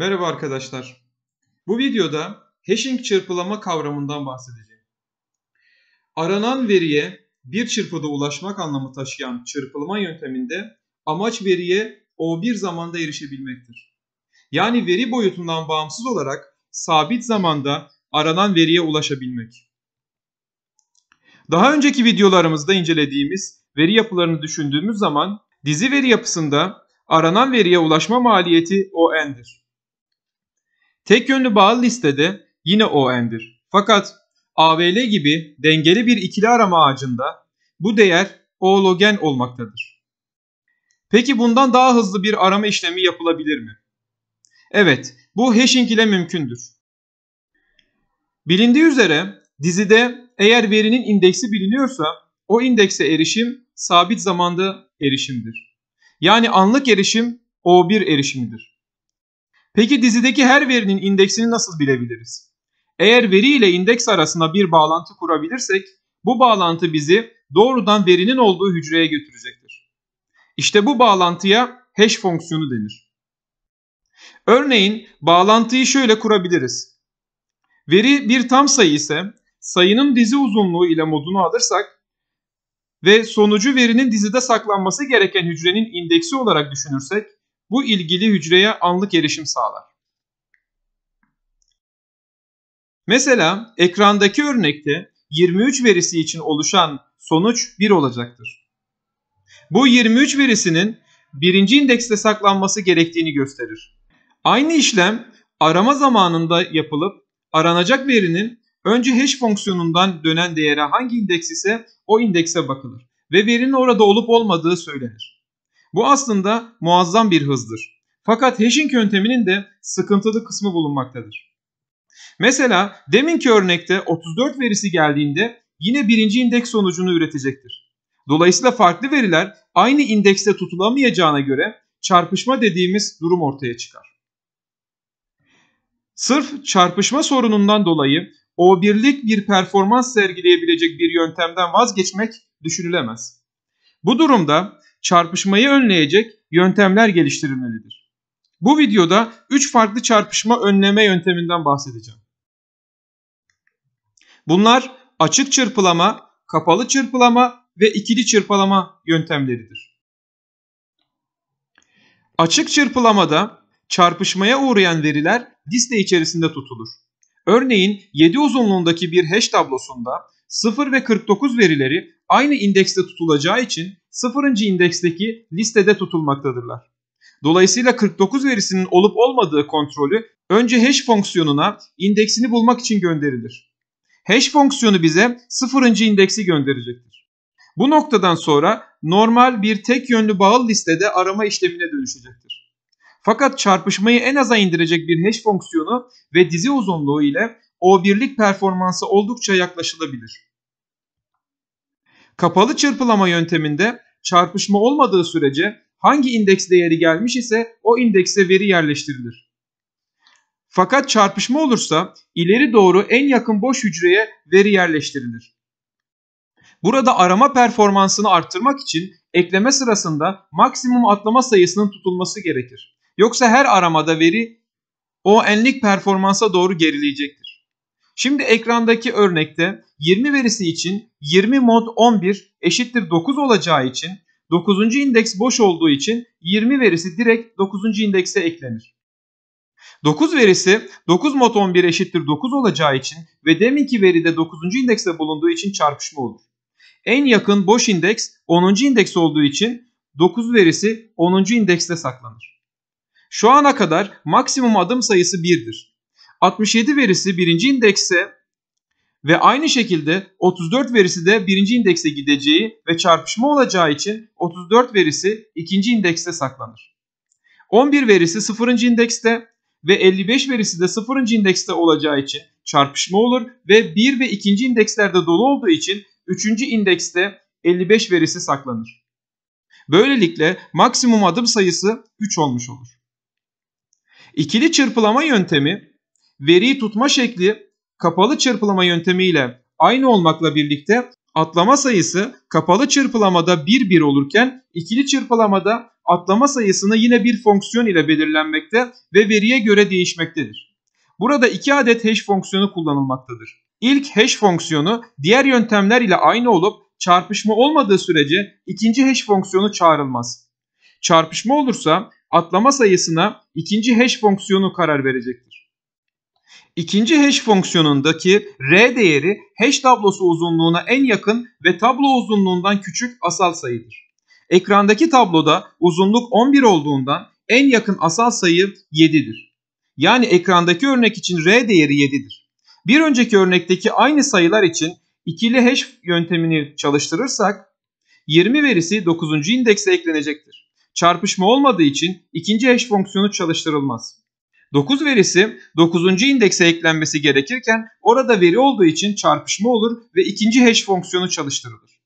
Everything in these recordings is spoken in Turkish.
Merhaba arkadaşlar. Bu videoda hashing çırpılama kavramından bahsedeceğim. Aranan veriye bir çırpıda ulaşmak anlamı taşıyan çırpılma yönteminde amaç veriye o bir zamanda erişebilmektir. Yani veri boyutundan bağımsız olarak sabit zamanda aranan veriye ulaşabilmek. Daha önceki videolarımızda incelediğimiz veri yapılarını düşündüğümüz zaman dizi veri yapısında aranan veriye ulaşma maliyeti o n'dir. Tek yönlü bağlı listede yine O ndir. Fakat AVL gibi dengeli bir ikili arama ağacında bu değer O log n olmaktadır. Peki bundan daha hızlı bir arama işlemi yapılabilir mi? Evet, bu hashing ile mümkündür. Bilindiği üzere dizide eğer verinin indeksi biliniyorsa o indekse erişim sabit zamanda erişimdir. Yani anlık erişim O1 erişimidir. Peki dizideki her verinin indeksini nasıl bilebiliriz? Eğer veri ile indeks arasında bir bağlantı kurabilirsek bu bağlantı bizi doğrudan verinin olduğu hücreye götürecektir. İşte bu bağlantıya hash fonksiyonu denir. Örneğin bağlantıyı şöyle kurabiliriz. Veri bir tam sayı ise sayının dizi uzunluğu ile modunu alırsak ve sonucu verinin dizide saklanması gereken hücrenin indeksi olarak düşünürsek bu ilgili hücreye anlık erişim sağlar. Mesela ekrandaki örnekte 23 verisi için oluşan sonuç 1 olacaktır. Bu 23 verisinin birinci indekste saklanması gerektiğini gösterir. Aynı işlem arama zamanında yapılıp aranacak verinin önce hash fonksiyonundan dönen değere hangi indeks ise o indekse bakılır ve verinin orada olup olmadığı söylenir. Bu aslında muazzam bir hızdır. Fakat hashing yönteminin de sıkıntılı kısmı bulunmaktadır. Mesela deminki örnekte 34 verisi geldiğinde yine birinci indeks sonucunu üretecektir. Dolayısıyla farklı veriler aynı indekste tutulamayacağına göre çarpışma dediğimiz durum ortaya çıkar. Sırf çarpışma sorunundan dolayı o birlik bir performans sergileyebilecek bir yöntemden vazgeçmek düşünülemez. Bu durumda çarpışmayı önleyecek yöntemler geliştirilmelidir. Bu videoda 3 farklı çarpışma önleme yönteminden bahsedeceğim. Bunlar açık çırpılama, kapalı çırpılama ve ikili çırpılama yöntemleridir. Açık çırpılamada çarpışmaya uğrayan veriler liste içerisinde tutulur. Örneğin 7 uzunluğundaki bir hash tablosunda 0 ve 49 verileri aynı indekste tutulacağı için 0. indeksteki listede tutulmaktadırlar. Dolayısıyla 49 verisinin olup olmadığı kontrolü önce hash fonksiyonuna indeksini bulmak için gönderilir. Hash fonksiyonu bize 0. indeksi gönderecektir. Bu noktadan sonra normal bir tek yönlü bağlı listede arama işlemine dönüşecektir. Fakat çarpışmayı en aza indirecek bir hash fonksiyonu ve dizi uzunluğu ile o birlik performansı oldukça yaklaşılabilir. Kapalı çırpılama yönteminde çarpışma olmadığı sürece hangi indeks değeri gelmiş ise o indekse veri yerleştirilir. Fakat çarpışma olursa ileri doğru en yakın boş hücreye veri yerleştirilir. Burada arama performansını arttırmak için ekleme sırasında maksimum atlama sayısının tutulması gerekir. Yoksa her aramada veri o enlik performansa doğru gerileyecektir. Şimdi ekrandaki örnekte 20 verisi için 20 mod 11 eşittir 9 olacağı için 9. indeks boş olduğu için 20 verisi direkt 9. indekse eklenir. 9 verisi 9 mod 11 eşittir 9 olacağı için ve deminki veride 9. indekse bulunduğu için çarpışma olur. En yakın boş indeks 10. indeks olduğu için 9 verisi 10. indekste saklanır. Şu ana kadar maksimum adım sayısı 1'dir. 67 verisi birinci indekse ve aynı şekilde 34 verisi de birinci indekse gideceği ve çarpışma olacağı için 34 verisi ikinci indekste saklanır. 11 verisi sıfırıncı indekste ve 55 verisi de sıfırıncı indekste olacağı için çarpışma olur ve 1 ve ikinci indekslerde dolu olduğu için üçüncü indekste 55 verisi saklanır. Böylelikle maksimum adım sayısı 3 olmuş olur. İkili çırpılama yöntemi veri tutma şekli kapalı çırpılama yöntemiyle aynı olmakla birlikte atlama sayısı kapalı çırpılamada 1-1 olurken ikili çırpılamada atlama sayısını yine bir fonksiyon ile belirlenmekte ve veriye göre değişmektedir. Burada iki adet hash fonksiyonu kullanılmaktadır. İlk hash fonksiyonu diğer yöntemler ile aynı olup çarpışma olmadığı sürece ikinci hash fonksiyonu çağrılmaz. Çarpışma olursa atlama sayısına ikinci hash fonksiyonu karar verecektir. İkinci hash fonksiyonundaki r değeri hash tablosu uzunluğuna en yakın ve tablo uzunluğundan küçük asal sayıdır. Ekrandaki tabloda uzunluk 11 olduğundan en yakın asal sayı 7'dir. Yani ekrandaki örnek için r değeri 7'dir. Bir önceki örnekteki aynı sayılar için ikili hash yöntemini çalıştırırsak 20 verisi 9. indekse eklenecektir. Çarpışma olmadığı için ikinci hash fonksiyonu çalıştırılmaz. 9 verisi 9. indekse eklenmesi gerekirken orada veri olduğu için çarpışma olur ve ikinci hash fonksiyonu çalıştırılır.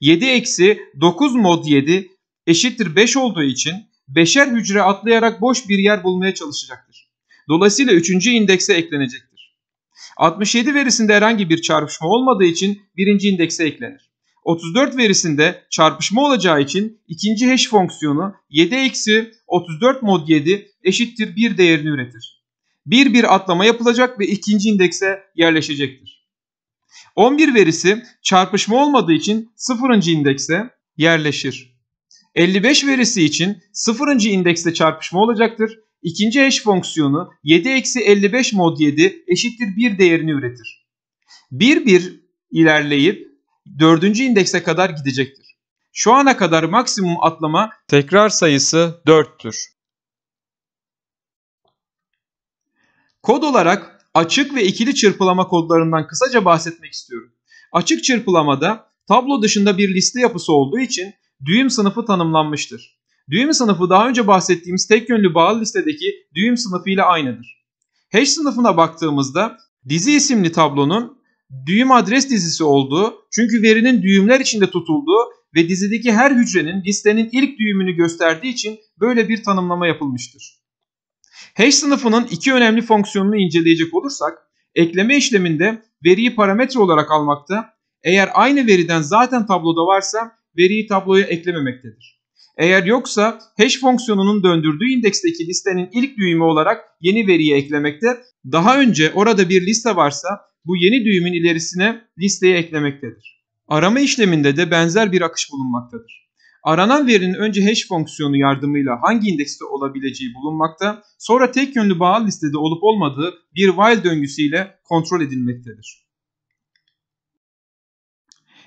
7 eksi 9 mod 7 eşittir 5 olduğu için beşer hücre atlayarak boş bir yer bulmaya çalışacaktır. Dolayısıyla 3. indekse eklenecektir. 67 verisinde herhangi bir çarpışma olmadığı için 1. indekse eklenir. 34 verisinde çarpışma olacağı için ikinci hash fonksiyonu 7 eksi 34 mod 7 eşittir bir değerini üretir. Bir bir atlama yapılacak ve ikinci indekse yerleşecektir. 11 verisi çarpışma olmadığı için sıfırıncı indekse yerleşir. 55 verisi için sıfırıncı indekse çarpışma olacaktır. İkinci eş fonksiyonu 7-55 mod 7 eşittir bir değerini üretir. Bir bir ilerleyip dördüncü indekse kadar gidecektir. Şu ana kadar maksimum atlama tekrar sayısı 4'tür. Kod olarak açık ve ikili çırpılama kodlarından kısaca bahsetmek istiyorum. Açık çırpılamada tablo dışında bir liste yapısı olduğu için düğüm sınıfı tanımlanmıştır. Düğüm sınıfı daha önce bahsettiğimiz tek yönlü bağlı listedeki düğüm sınıfı ile aynıdır. Hash sınıfına baktığımızda dizi isimli tablonun düğüm adres dizisi olduğu çünkü verinin düğümler içinde tutulduğu ve dizideki her hücrenin listenin ilk düğümünü gösterdiği için böyle bir tanımlama yapılmıştır. Hash sınıfının iki önemli fonksiyonunu inceleyecek olursak, ekleme işleminde veriyi parametre olarak almakta, eğer aynı veriden zaten tabloda varsa veriyi tabloya eklememektedir. Eğer yoksa hash fonksiyonunun döndürdüğü indeksteki listenin ilk düğümü olarak yeni veriyi eklemekte, daha önce orada bir liste varsa bu yeni düğümün ilerisine listeye eklemektedir. Arama işleminde de benzer bir akış bulunmaktadır. Aranan verinin önce hash fonksiyonu yardımıyla hangi indekste olabileceği bulunmakta, sonra tek yönlü bağlı listede olup olmadığı bir while döngüsüyle kontrol edilmektedir.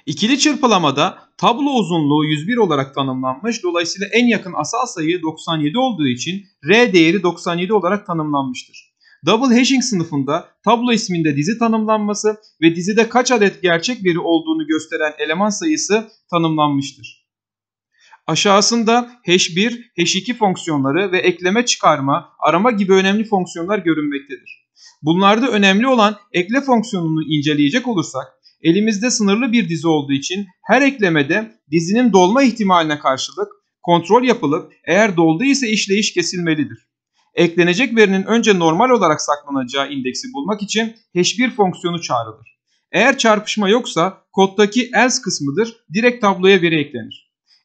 İkili çırpılamada tablo uzunluğu 101 olarak tanımlanmış, dolayısıyla en yakın asal sayı 97 olduğu için R değeri 97 olarak tanımlanmıştır. Double hashing sınıfında tablo isminde dizi tanımlanması ve dizide kaç adet gerçek veri olduğunu gösteren eleman sayısı tanımlanmıştır. Aşağısında H1, H2 fonksiyonları ve ekleme çıkarma, arama gibi önemli fonksiyonlar görünmektedir. Bunlarda önemli olan ekle fonksiyonunu inceleyecek olursak, elimizde sınırlı bir dizi olduğu için her eklemede dizinin dolma ihtimaline karşılık kontrol yapılıp eğer doldu ise işleyiş kesilmelidir. Eklenecek verinin önce normal olarak saklanacağı indeksi bulmak için H1 fonksiyonu çağrılır. Eğer çarpışma yoksa koddaki else kısmıdır direkt tabloya veri eklenir.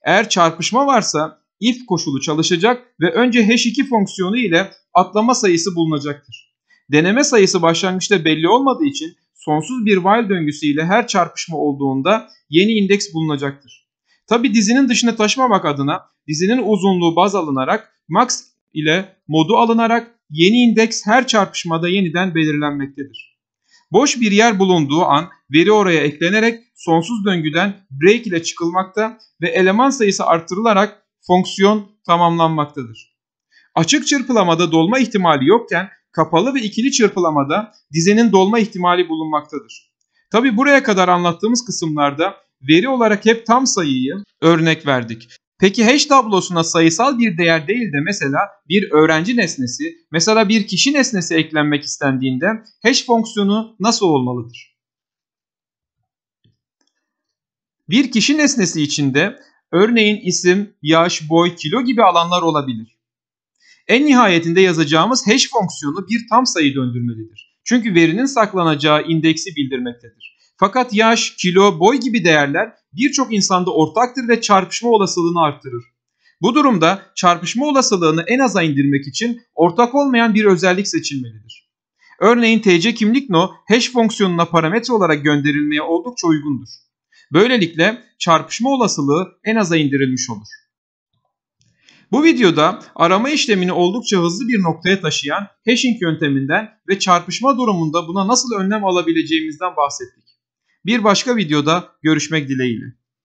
Eğer çarpışma varsa if koşulu çalışacak ve önce hash2 fonksiyonu ile atlama sayısı bulunacaktır. Deneme sayısı başlangıçta belli olmadığı için sonsuz bir while döngüsü ile her çarpışma olduğunda yeni indeks bulunacaktır. Tabi dizinin dışına taşmamak adına dizinin uzunluğu baz alınarak max ile modu alınarak yeni indeks her çarpışmada yeniden belirlenmektedir. Boş bir yer bulunduğu an veri oraya eklenerek sonsuz döngüden break ile çıkılmakta ve eleman sayısı artırılarak fonksiyon tamamlanmaktadır. Açık çırpılamada dolma ihtimali yokken kapalı ve ikili çırpılamada dizenin dolma ihtimali bulunmaktadır. Tabi buraya kadar anlattığımız kısımlarda veri olarak hep tam sayıyı örnek verdik. Peki hash tablosuna sayısal bir değer değil de mesela bir öğrenci nesnesi, mesela bir kişi nesnesi eklenmek istendiğinde hash fonksiyonu nasıl olmalıdır? Bir kişi nesnesi içinde örneğin isim, yaş, boy, kilo gibi alanlar olabilir. En nihayetinde yazacağımız hash fonksiyonu bir tam sayı döndürmelidir. Çünkü verinin saklanacağı indeksi bildirmektedir. Fakat yaş, kilo, boy gibi değerler birçok insanda ortaktır ve çarpışma olasılığını arttırır. Bu durumda çarpışma olasılığını en aza indirmek için ortak olmayan bir özellik seçilmelidir. Örneğin TC kimlik no hash fonksiyonuna parametre olarak gönderilmeye oldukça uygundur. Böylelikle çarpışma olasılığı en aza indirilmiş olur. Bu videoda arama işlemini oldukça hızlı bir noktaya taşıyan hashing yönteminden ve çarpışma durumunda buna nasıl önlem alabileceğimizden bahsettik. Bir başka videoda görüşmek dileğiyle.